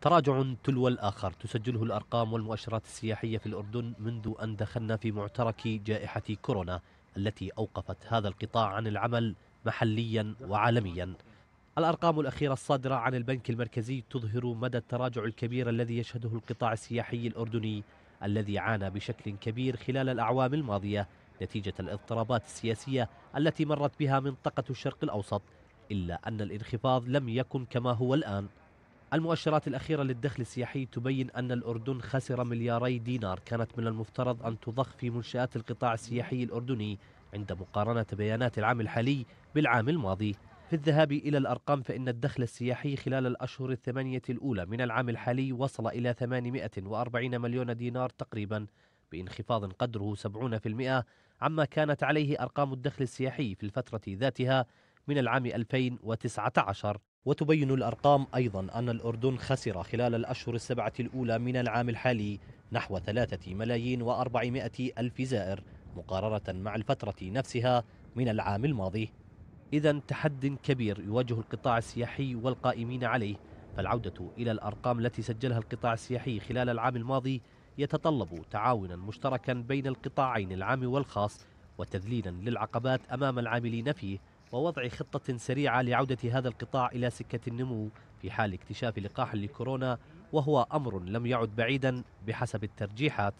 تراجع تلو الآخر تسجله الأرقام والمؤشرات السياحية في الأردن منذ أن دخلنا في معترك جائحة كورونا التي أوقفت هذا القطاع عن العمل محليا وعالميا الأرقام الأخيرة الصادرة عن البنك المركزي تظهر مدى التراجع الكبير الذي يشهده القطاع السياحي الأردني الذي عانى بشكل كبير خلال الأعوام الماضية نتيجة الاضطرابات السياسية التي مرت بها منطقة الشرق الأوسط إلا أن الانخفاض لم يكن كما هو الآن المؤشرات الأخيرة للدخل السياحي تبين أن الأردن خسر ملياري دينار كانت من المفترض أن تضخ في منشآت القطاع السياحي الأردني عند مقارنة بيانات العام الحالي بالعام الماضي في الذهاب إلى الأرقام فإن الدخل السياحي خلال الأشهر الثمانية الأولى من العام الحالي وصل إلى 840 مليون دينار تقريبا بانخفاض قدره 70% عما كانت عليه أرقام الدخل السياحي في الفترة ذاتها من العام 2019 وتبين الأرقام أيضا أن الأردن خسر خلال الأشهر السبعة الأولى من العام الحالي نحو ثلاثة ملايين وأربعمائة ألف زائر مقارنة مع الفترة نفسها من العام الماضي إذا تحد كبير يواجه القطاع السياحي والقائمين عليه فالعودة إلى الأرقام التي سجلها القطاع السياحي خلال العام الماضي يتطلب تعاونا مشتركا بين القطاعين العام والخاص وتذليلا للعقبات أمام العاملين فيه ووضع خطة سريعة لعودة هذا القطاع إلى سكة النمو في حال اكتشاف لقاح لكورونا وهو أمر لم يعد بعيدا بحسب الترجيحات